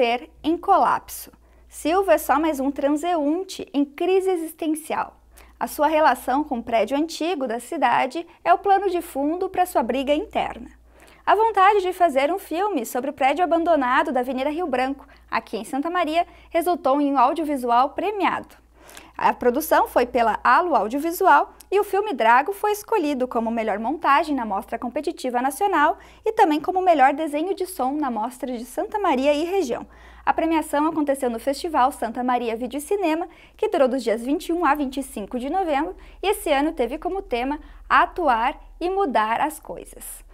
ser em colapso. Silva é só mais um transeunte em crise existencial. A sua relação com o prédio antigo da cidade é o plano de fundo para sua briga interna. A vontade de fazer um filme sobre o prédio abandonado da Avenida Rio Branco, aqui em Santa Maria, resultou em um audiovisual premiado. A produção foi pela Alu Audiovisual e o filme Drago foi escolhido como melhor montagem na Mostra Competitiva Nacional e também como melhor desenho de som na Mostra de Santa Maria e região. A premiação aconteceu no Festival Santa Maria Vídeo e Cinema, que durou dos dias 21 a 25 de novembro, e esse ano teve como tema Atuar e Mudar as Coisas.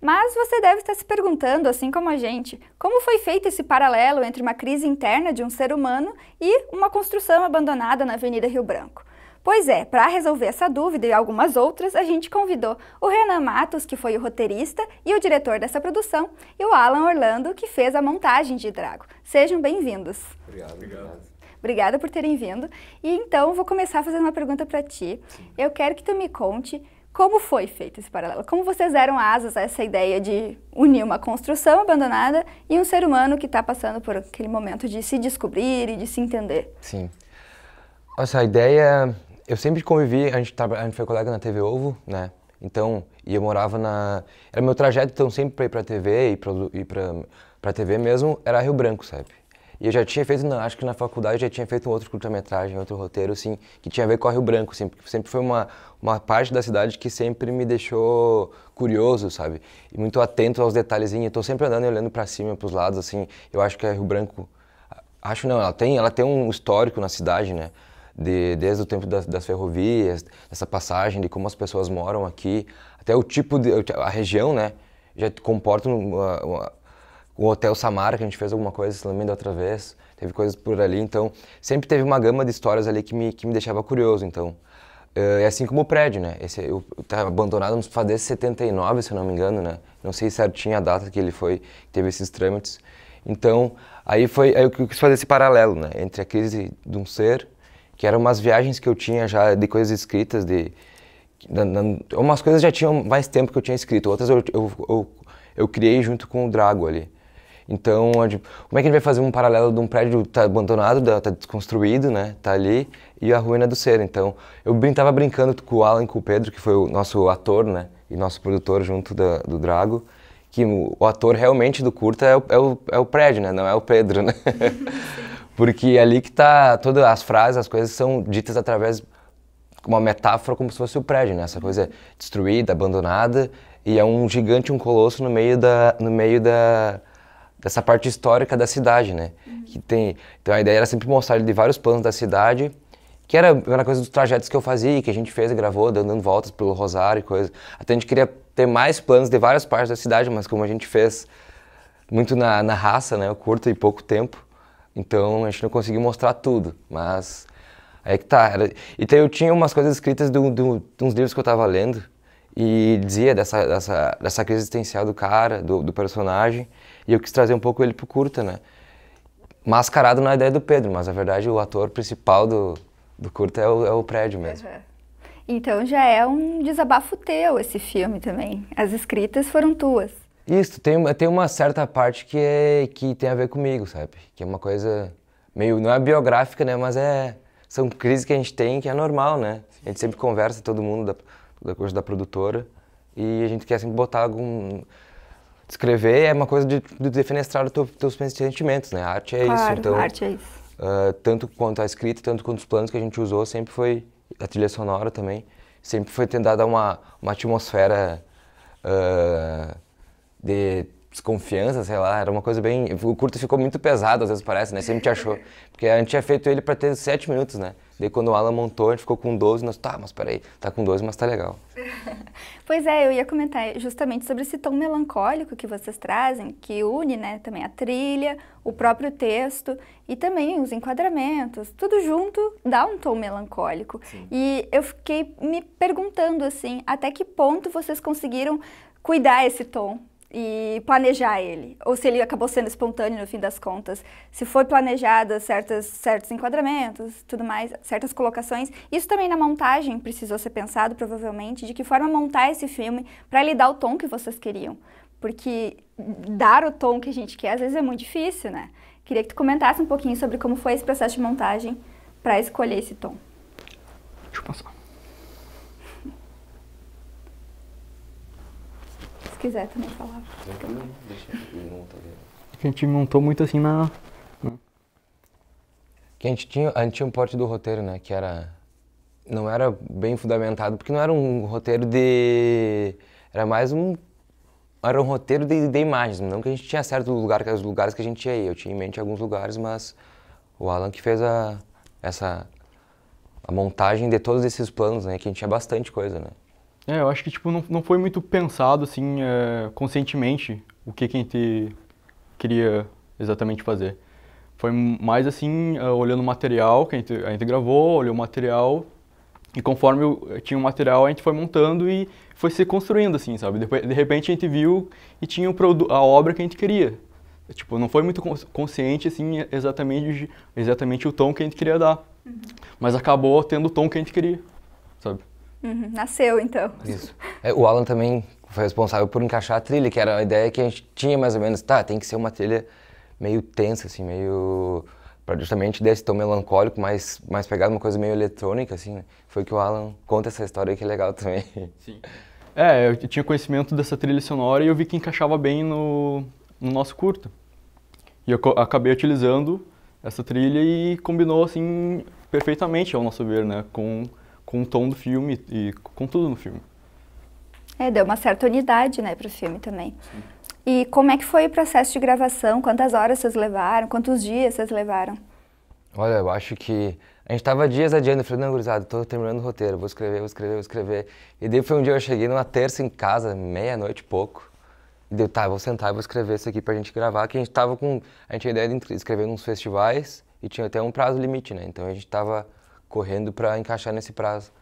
Mas você deve estar se perguntando, assim como a gente, como foi feito esse paralelo entre uma crise interna de um ser humano e uma construção abandonada na Avenida Rio Branco. Pois é, para resolver essa dúvida e algumas outras, a gente convidou o Renan Matos, que foi o roteirista e o diretor dessa produção, e o Alan Orlando, que fez a montagem de Drago. Sejam bem-vindos. Obrigado. Obrigado. Obrigada por terem vindo. E então, vou começar fazendo uma pergunta para ti. Sim. Eu quero que tu me conte como foi feito esse paralelo? Como vocês deram asas a essa ideia de unir uma construção abandonada e um ser humano que está passando por aquele momento de se descobrir e de se entender? Sim. Essa ideia, eu sempre convivi, a gente, tava, a gente foi colega na TV Ovo, né? Então, e eu morava na. Era meu trajeto, então sempre para ir para a TV e para a TV mesmo, era Rio Branco, sabe? E eu já tinha feito, na, acho que na faculdade, já tinha feito um outro curta-metragem, outro roteiro, assim, que tinha a ver com o Rio Branco, assim, porque sempre foi uma, uma parte da cidade que sempre me deixou curioso, sabe? E muito atento aos detalhezinhos. Estou sempre andando e olhando para cima, para os lados, assim. Eu acho que a Rio Branco, acho não, ela tem, ela tem um histórico na cidade, né? De, desde o tempo das, das ferrovias, dessa passagem de como as pessoas moram aqui, até o tipo de a região, né? Já comporta uma, uma o Hotel Samara, que a gente fez alguma coisa, se lembra outra vez, teve coisas por ali, então sempre teve uma gama de histórias ali que me, que me deixava curioso, então. Uh, é assim como o prédio, né? Esse eu, tá abandonado nos desde 79, se eu não me engano, né? Não sei certinho a data que ele foi, teve esses trâmites. Então, aí foi, aí eu quis fazer esse paralelo, né? Entre a crise de um ser, que eram umas viagens que eu tinha já de coisas escritas, de, umas coisas já tinham mais tempo que eu tinha escrito, outras eu, eu, eu, eu criei junto com o Drago ali. Então, é tipo, como é que ele vai fazer um paralelo de um prédio tá abandonado, tá desconstruído, né? Tá ali e a ruína é do ser. Então, eu tava brincando com o Alan e com o Pedro, que foi o nosso ator, né? E nosso produtor junto do do Drago, que o, ator realmente do curta é o, é o, é o prédio, né? Não é o Pedro, né? Porque é ali que tá todas as frases, as coisas são ditas através uma metáfora como se fosse o prédio, né? Essa coisa destruída, abandonada e é um gigante, um colosso no meio da no meio da dessa parte histórica da cidade, né? Uhum. Que tem, então a ideia era sempre mostrar de vários planos da cidade, que era uma coisa dos trajetos que eu fazia, que a gente fez, gravou, dando, voltas pelo Rosário e coisa. Até a gente queria ter mais planos de várias partes da cidade, mas como a gente fez muito na, na raça, né? Curto e pouco tempo, então a gente não conseguiu mostrar tudo, mas aí que tá. Era... Então eu tinha umas coisas escritas de, de, de uns livros que eu estava lendo, e dizia dessa, dessa, dessa crise existencial do cara, do, do personagem, e eu quis trazer um pouco ele pro curta, né? Mascarado na ideia do Pedro, mas na verdade o ator principal do, do curta é o, é o prédio mesmo. Uhum. Então já é um desabafo teu esse filme também. As escritas foram tuas. Isso, tem, tem uma certa parte que, é, que tem a ver comigo, sabe? Que é uma coisa meio, não é biográfica, né? Mas é, são crises que a gente tem que é normal, né? A gente sempre conversa, todo mundo, dá, da coisa da produtora. E a gente quer sempre assim, botar algum. Escrever é uma coisa de, de defenestrar os teu, teus sentimentos, né? A arte é claro, isso. Então, arte é isso. Uh, tanto quanto a escrita, tanto quanto os planos que a gente usou, sempre foi. A trilha sonora também. Sempre foi tentar dar uma, uma atmosfera uh, de desconfiança, sei lá, era uma coisa bem. O curto ficou muito pesado, às vezes parece, né? Sempre te achou. Porque a gente tinha feito ele para ter sete minutos, né? Daí quando o Alan montou, a gente ficou com 12, nós, tá, mas peraí, tá com 12, mas tá legal. pois é, eu ia comentar justamente sobre esse tom melancólico que vocês trazem, que une, né, também a trilha, o próprio texto e também os enquadramentos, tudo junto dá um tom melancólico. Sim. E eu fiquei me perguntando, assim, até que ponto vocês conseguiram cuidar esse tom e planejar ele, ou se ele acabou sendo espontâneo no fim das contas, se foi planejada certas certos enquadramentos, tudo mais, certas colocações, isso também na montagem precisou ser pensado provavelmente de que forma montar esse filme para lhe dar o tom que vocês queriam, porque dar o tom que a gente quer às vezes é muito difícil, né? Queria que tu comentasse um pouquinho sobre como foi esse processo de montagem para escolher esse tom. Deixa eu passar. Se quiser também falar. É que a gente montou muito assim na. Que a gente tinha, a gente tinha um porte do roteiro, né? Que era. Não era bem fundamentado, porque não era um roteiro de. Era mais um. Era um roteiro de, de imagens, não que a gente tinha certo lugar, que os lugares que a gente ia. Eu tinha em mente alguns lugares, mas o Alan que fez a, essa, a montagem de todos esses planos, né? Que a gente tinha bastante coisa, né? É, eu acho que tipo, não, não foi muito pensado assim, é, conscientemente o que, que a gente queria exatamente fazer. Foi mais assim, é, olhando o material que a gente, a gente gravou, olhou o material e conforme eu, tinha o material a gente foi montando e foi se construindo assim, sabe? Depois, de repente a gente viu e tinha a obra que a gente queria. Tipo, não foi muito consciente assim exatamente exatamente o tom que a gente queria dar. Uhum. Mas acabou tendo o tom que a gente queria, sabe? Uhum, nasceu, então. Isso. É, o Alan também foi responsável por encaixar a trilha, que era a ideia que a gente tinha mais ou menos, tá, tem que ser uma trilha meio tensa, assim, meio... Pra justamente desse tom melancólico, mas, mais pegar uma coisa meio eletrônica, assim, né? Foi que o Alan conta essa história que é legal também. Sim. É, eu tinha conhecimento dessa trilha sonora e eu vi que encaixava bem no, no nosso curto. E eu acabei utilizando essa trilha e combinou, assim, perfeitamente, ao nosso ver, né? Com com o tom do filme e com tudo no filme. É, deu uma certa unidade, né, para o filme também. Sim. E como é que foi o processo de gravação? Quantas horas vocês levaram? Quantos dias vocês levaram? Olha, eu acho que a gente estava dias adiante, eu falei, não, gurizada, tô terminando o roteiro, vou escrever, vou escrever, vou escrever. E daí foi um dia eu cheguei numa terça em casa, meia-noite pouco. E daí, tá, vou sentar e vou escrever isso aqui pra gente gravar, que a gente tava com... A gente tinha ideia de escrever nos festivais e tinha até um prazo limite, né? Então a gente tava correndo para encaixar nesse prazo.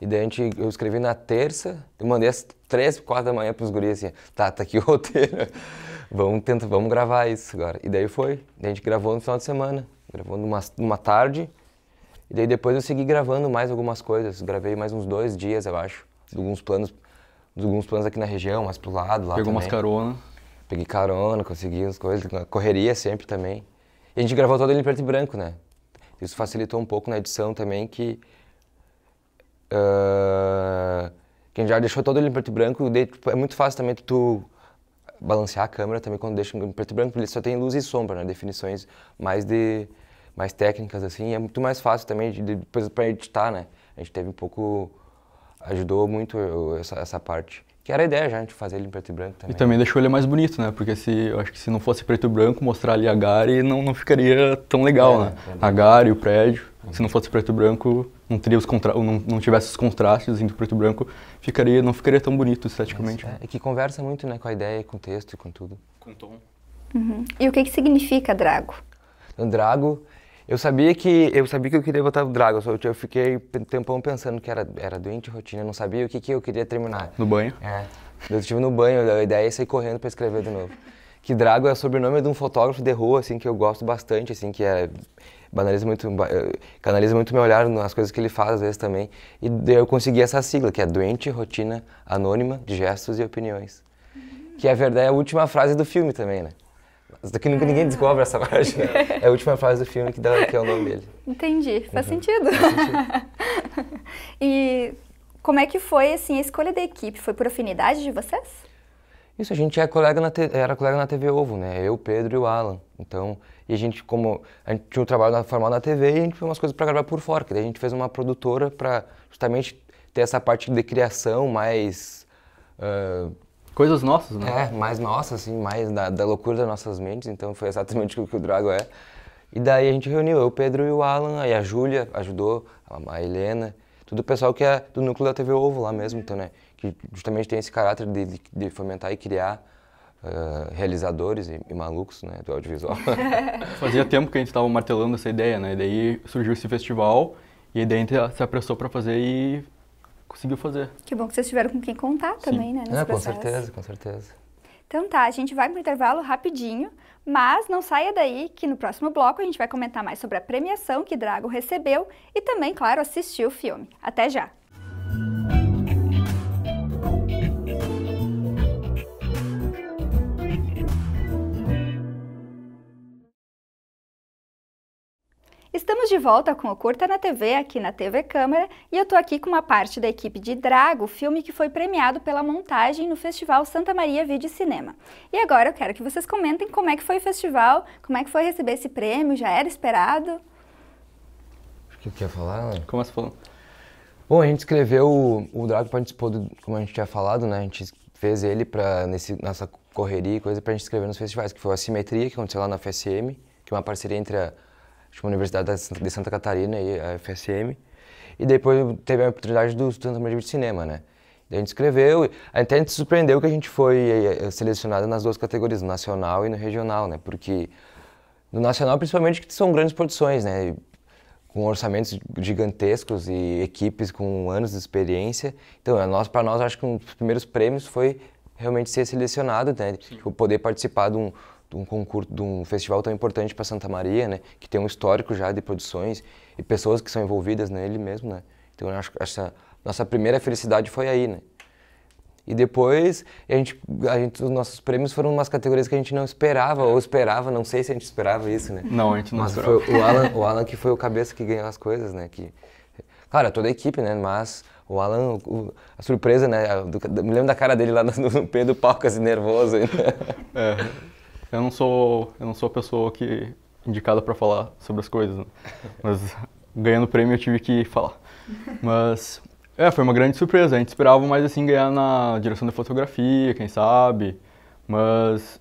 E daí a gente, eu escrevi na terça, eu mandei às três, quatro da manhã pros guris assim, tá, tá aqui o roteiro, vamos tentar, vamos gravar isso agora. E daí foi, daí a gente gravou no final de semana, gravou numa, numa tarde, e daí depois eu segui gravando mais algumas coisas, gravei mais uns dois dias, eu acho, alguns planos, alguns planos aqui na região, mais pro lado lá Pegou também. umas carona. Peguei carona, consegui umas coisas, correria sempre também. E a gente gravou todo ele em preto e branco, né? Isso facilitou um pouco na edição também, que uh, ah, quem já deixou todo ele em preto e branco, de, tipo, é muito fácil também tu balancear a câmera também quando deixa em preto e branco, porque ele só tem luz e sombra, né? definições mais de mais técnicas assim, é muito mais fácil também de, depois para editar, né? A gente teve um pouco ajudou muito essa, essa parte. Que era a ideia já, a gente fazer ele em preto e branco também. E também deixou ele mais bonito, né? Porque se, eu acho que se não fosse preto e branco, mostrar ali a Gary não, não ficaria tão legal, é, né? É a Gary, o prédio. É. Se não fosse preto e branco, não, teria os contra... não, não tivesse os contrastes entre preto e branco, ficaria, não ficaria tão bonito esteticamente. Mas, é, e né? é, que conversa muito né, com a ideia, com o texto e com tudo. Com o tom. Uhum. E o que, que significa Drago? Então, Drago eu sabia que eu sabia que eu queria botar o Drago, só eu fiquei um tempão pensando que era, era doente rotina, não sabia o que, que eu queria terminar. No banho? É. Eu estive no banho, a ideia é sair correndo para escrever de novo. Que Drago é o sobrenome de um fotógrafo de rua, assim, que eu gosto bastante, assim, que é banaliza muito, eh, canaliza muito meu olhar nas coisas que ele faz às vezes também. E eu consegui essa sigla, que é doente, rotina, anônima, de gestos e opiniões. Que é verdade, é a última frase do filme também, né? Daqui nunca ninguém descobre essa parte. Né? É a última frase do filme que, dá, que é o nome dele. Entendi, faz uhum. sentido. Faz sentido. e como é que foi assim, a escolha da equipe? Foi por afinidade de vocês? Isso, a gente é era colega na, te... era colega na TV Ovo, né? Eu, Pedro e o Alan. Então, e a gente, como a gente tinha um trabalho formal na TV e a gente fez umas coisas para gravar por fora, que daí a gente fez uma produtora para justamente ter essa parte de criação mais. Uh, Coisas nossas, né? É, mais nossas, assim, mais da, da loucura das nossas mentes, então foi exatamente o que o Drago é. E daí a gente reuniu, eu, o Pedro e o Alan, aí a Júlia ajudou, a, Helena, tudo o pessoal que é do núcleo da TV Ovo lá mesmo, então, né? Que justamente tem esse caráter de, de fomentar e criar Uh, realizadores e, e, malucos né, do audiovisual. Fazia tempo que a gente estava martelando essa ideia, né? E daí surgiu esse festival e daí a gente se apressou para fazer e conseguiu fazer. Que bom que vocês tiveram com quem contar Sim. também, né? É, com certeza, com certeza. Então tá, a gente vai para o intervalo rapidinho, mas não saia daí que no próximo bloco a gente vai comentar mais sobre a premiação que Drago recebeu e também, claro, assistir o filme. Até já! Estamos de volta com o Curta na TV, aqui na TV Câmara, e eu estou aqui com uma parte da equipe de Drago, filme que foi premiado pela montagem no Festival Santa Maria Vide Cinema. E agora eu quero que vocês comentem como é que foi o festival, como é que foi receber esse prêmio, já era esperado? O que quer falar? Né? Começa falando. Bom, a gente escreveu, o, o Drago participou, do, como a gente tinha falado, né, a gente fez ele para nesse, nessa correria e coisa a gente escrever nos festivais, que foi a Simetria, que aconteceu lá na FSM, que é uma parceria entre a uma universidade de Santa Catarina, a FSM. E depois teve a oportunidade do Santa de Cinema, né? a gente escreveu, até a gente surpreendeu que a gente foi eh, eh, selecionado nas duas categorias, no nacional e no regional, né? Porque no nacional, principalmente, que são grandes produções, né? Com orçamentos gigantescos e equipes com anos de experiência. Então, para nós, acho que um dos primeiros prêmios foi realmente ser selecionado, né? Tipo, poder participar de um, de um concurso, de um festival tão importante para Santa Maria, né? Que tem um histórico já de produções e pessoas que são envolvidas nele mesmo, né? Então eu acho que essa nossa primeira felicidade foi aí, né? E depois a gente, a gente, os nossos prêmios foram umas categorias que a gente não esperava, ou esperava, não sei se a gente esperava isso, né? Não, a gente não Mas esperava. Foi o Alan, o Alan que foi o cabeça que ganhou as coisas, né? Que, claro, é toda a equipe, né? Mas o Alan, o, a surpresa, né? Do, me lembro da cara dele lá no, no pé do palco, assim, nervoso. Né? É. Eu não sou, eu não sou a pessoa que indicada para falar sobre as coisas, né? mas ganhando o prêmio eu tive que falar. Mas é, foi uma grande surpresa. A gente esperava mais assim ganhar na direção da fotografia, quem sabe, mas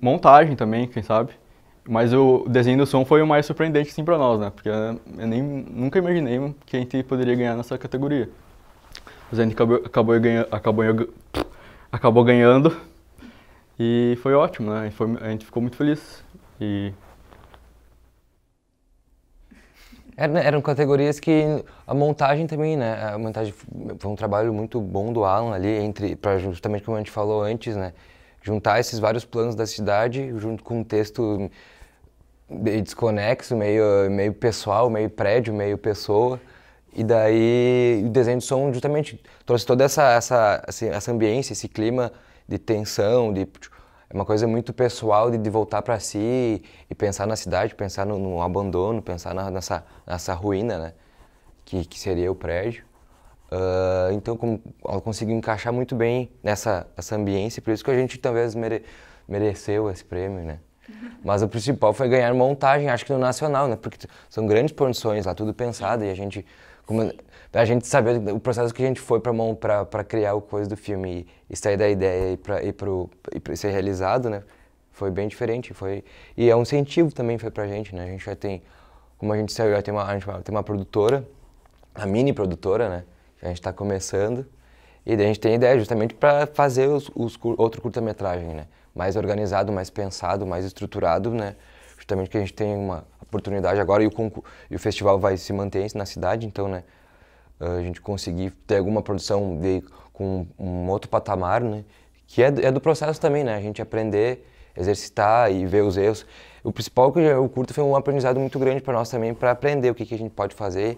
montagem também, quem sabe. Mas o desenho do som foi o mais surpreendente assim para nós, né? Porque eu nem nunca imaginei que a gente poderia ganhar nessa categoria. Mas a gente acabou acabou ganha, acabou acabou ganhando e foi ótimo, né? Foi, a gente ficou muito feliz. E... Era, eram categorias que a montagem também, né? A montagem foi um trabalho muito bom do Alan ali, entre para justamente como a gente falou antes, né? Juntar esses vários planos da cidade junto com um texto meio desconexo, meio, meio pessoal, meio prédio, meio pessoa. E daí o desenho de som justamente trouxe toda essa, essa, assim, essa ambiência, esse clima de tensão, de tipo, é uma coisa muito pessoal de, de voltar para si e, pensar na cidade, pensar no, no abandono, pensar na, nessa, nessa ruína, né? Que, que seria o prédio. Uh, então, como ela conseguiu encaixar muito bem nessa, nessa ambiência, por isso que a gente talvez mere, mereceu esse prêmio, né? Mas o principal foi ganhar montagem, acho que no nacional, né? Porque são grandes produções lá, tudo pensado e a gente como, a gente saber o processo que a gente foi para mão para criar o coisa do filme e, sair da ideia e para e pro e ser realizado, né? Foi bem diferente, foi e é um incentivo também foi pra gente, né? A gente já tem como a gente saiu, já tem uma a gente tem uma produtora, a mini produtora, né? A gente está começando e daí a gente tem ideia justamente para fazer os, os outro curta-metragem, né? Mais organizado, mais pensado, mais estruturado, né? Justamente que a gente tem uma oportunidade agora e o, e o festival vai se manter na cidade, então, né? Ah, a gente conseguir ter alguma produção de, com um outro patamar, né? Que é, é do processo também, né? A gente aprender, exercitar e ver os erros. O principal que eu curto foi um aprendizado muito grande para nós também, para aprender o que, que a gente pode fazer,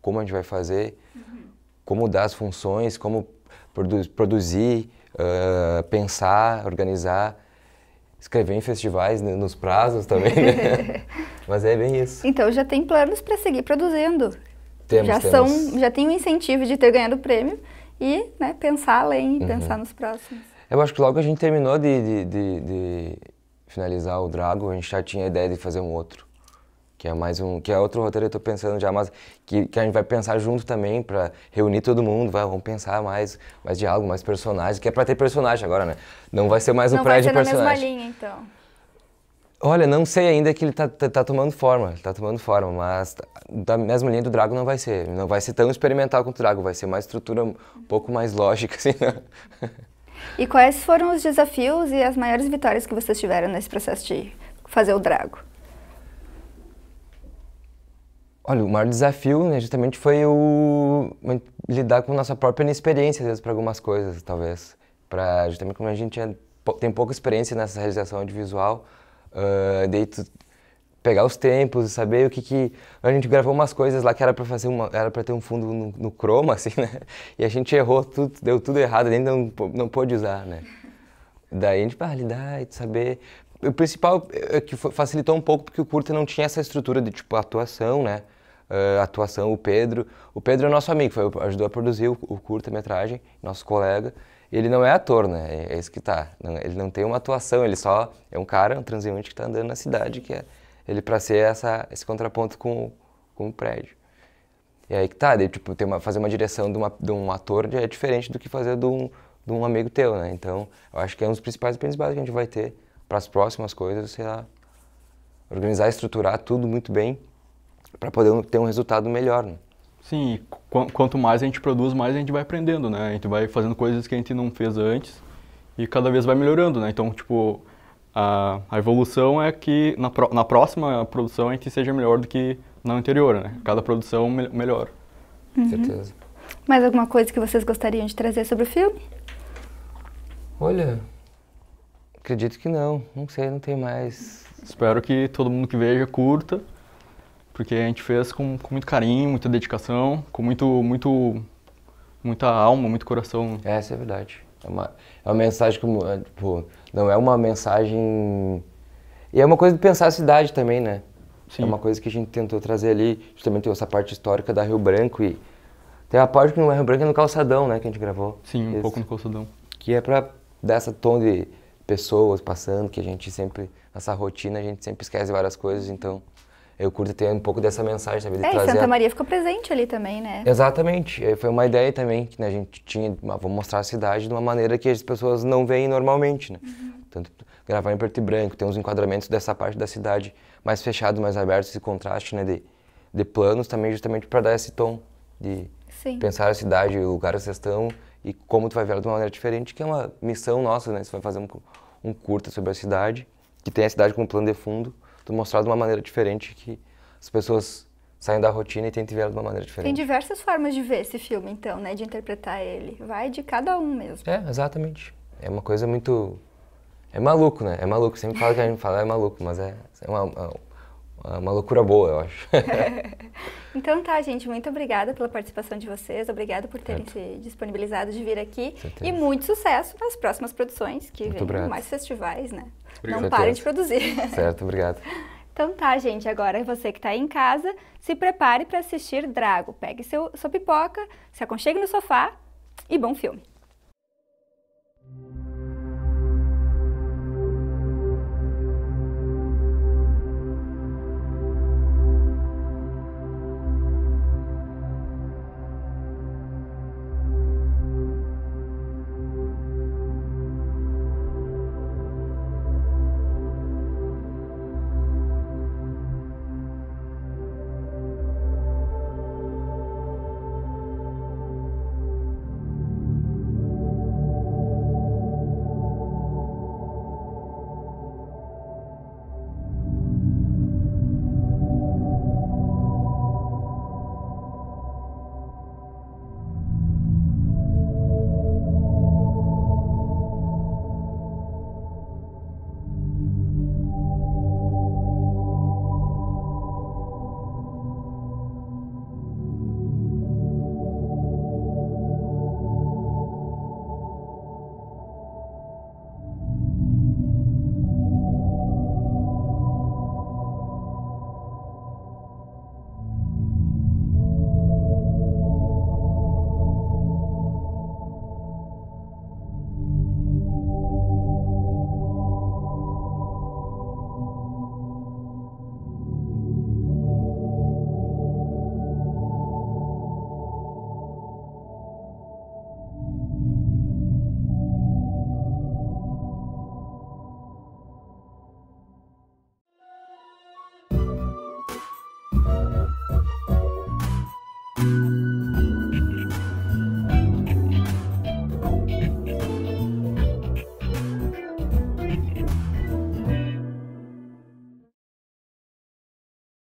como a gente vai fazer, uhum. como dar as funções, como produ produzir, uh, pensar, organizar escrever em festivais né, nos prazos também, né? Mas é bem isso. Então já tem planos para seguir produzindo. Temos, já temos. são, já tem o incentivo de ter ganhado o prêmio e né, pensar além, uhum. pensar nos próximos. Eu acho que logo a gente terminou de, de, de, de finalizar o Drago, a gente já tinha a ideia de fazer um outro que é mais um, que é outro roteiro eu estou pensando já, mas que, que a gente vai pensar junto também para reunir todo mundo, vai, vamos pensar mais, mais diálogo, mais personagens, que é para ter personagem agora, né? Não vai ser mais um prédio de personagem. vai ser na mesma linha, então. Olha, não sei ainda que ele tá, tá, tá, tomando forma, tá tomando forma, mas tá, da mesma linha do Drago não vai ser, não vai ser tão experimental quanto o Drago, vai ser mais estrutura um pouco mais lógica, assim. Né? E quais foram os desafios e as maiores vitórias que vocês tiveram nesse processo de fazer o Drago? Olha, o maior desafio né, justamente foi o lidar com nossa própria inexperiência, às vezes, para algumas coisas, talvez. para justamente como a gente é, tem pouca experiência nessa realização audiovisual, uh, daí tu pegar os tempos, saber o que que... A gente gravou umas coisas lá que era para fazer uma... era para ter um fundo no, no chroma, assim, né? E a gente errou tudo, deu tudo errado, nem não, não pôde usar, né? Daí a gente para ah, lidar e saber... O principal é que facilitou um pouco porque o curta não tinha essa estrutura de, tipo, atuação, né? uh, atuação, o Pedro. O Pedro é nosso amigo, foi, ajudou a produzir o, o curta-metragem, nosso colega. Ele não é ator, né? É, é isso que tá. Não, ele não tem uma atuação, ele só é um cara, um transeunte que está andando na cidade, que é ele para ser essa, esse contraponto com, com o prédio. E aí que tá, tipo, ter uma, fazer uma direção de, uma, de um ator já é diferente do que fazer de um, de um amigo teu, né? Então, eu acho que é um dos principais aprendizados que a gente vai ter para as próximas coisas, sei lá, organizar, estruturar tudo muito bem para poder ter um resultado melhor. Né? Sim, qu quanto mais a gente produz, mais a gente vai aprendendo, né? A gente vai fazendo coisas que a gente não fez antes e cada vez vai melhorando, né? Então, tipo, a, a evolução é que na, pro, na próxima produção a gente seja melhor do que na anterior, né? Cada produção me melhor. Uhum. Certeza. Mais alguma coisa que vocês gostariam de trazer sobre o filme? Olha, acredito que não. Não sei, não tem mais. Espero que todo mundo que veja curta porque a gente fez com, com muito carinho, muita dedicação, com muito, muito, muita alma, muito coração. Essa é, é verdade. É uma, é uma mensagem como, é, tipo, não é uma mensagem... E é uma coisa de pensar a cidade também, né? Sim. É uma coisa que a gente tentou trazer ali, justamente tem essa parte histórica da Rio Branco e tem a parte que não é Rio Branco é no calçadão, né, que a gente gravou. Sim, um Esse, pouco no calçadão. Que é pra dar essa tom de pessoas passando, que a gente sempre, nessa rotina, a gente sempre esquece várias coisas, então eu curto ter um pouco dessa mensagem, também De é, trazer e Santa Maria ficou presente ali também, né? Exatamente. É, foi uma ideia também que né, a gente tinha, ah, vou mostrar a cidade de uma maneira que as pessoas não veem normalmente, né? Uhum. Tanto gravar em preto e branco, ter uns enquadramentos dessa parte da cidade mais fechado, mais aberto, esse contraste, né, de, de planos também justamente para dar esse tom de Sim. pensar a cidade, o lugar que vocês estão e como tu vai ver ela de uma maneira diferente, que é uma missão nossa, né? Você vai fazer um, um curta sobre a cidade, que tem a cidade como plano de fundo, tu mostrar de uma maneira diferente que as pessoas saem da rotina e tentem ver de uma maneira diferente. Tem diversas formas de ver esse filme, então, né? De interpretar ele. Vai de cada um mesmo. É, exatamente. É uma coisa muito... É maluco, né? É maluco. Sempre fala que a gente fala, é maluco, mas é, é uma, é é uma loucura boa, eu acho. então tá, gente, muito obrigada pela participação de vocês, obrigada por terem certo. É. se disponibilizado de vir aqui e muito sucesso nas próximas produções, que muito vem mais festivais, né? Obrigado. Não parem de produzir. Certo, obrigado. Então tá, gente, agora você que está aí em casa, se prepare para assistir Drago. Pegue seu, sua pipoca, se aconchegue no sofá e bom filme.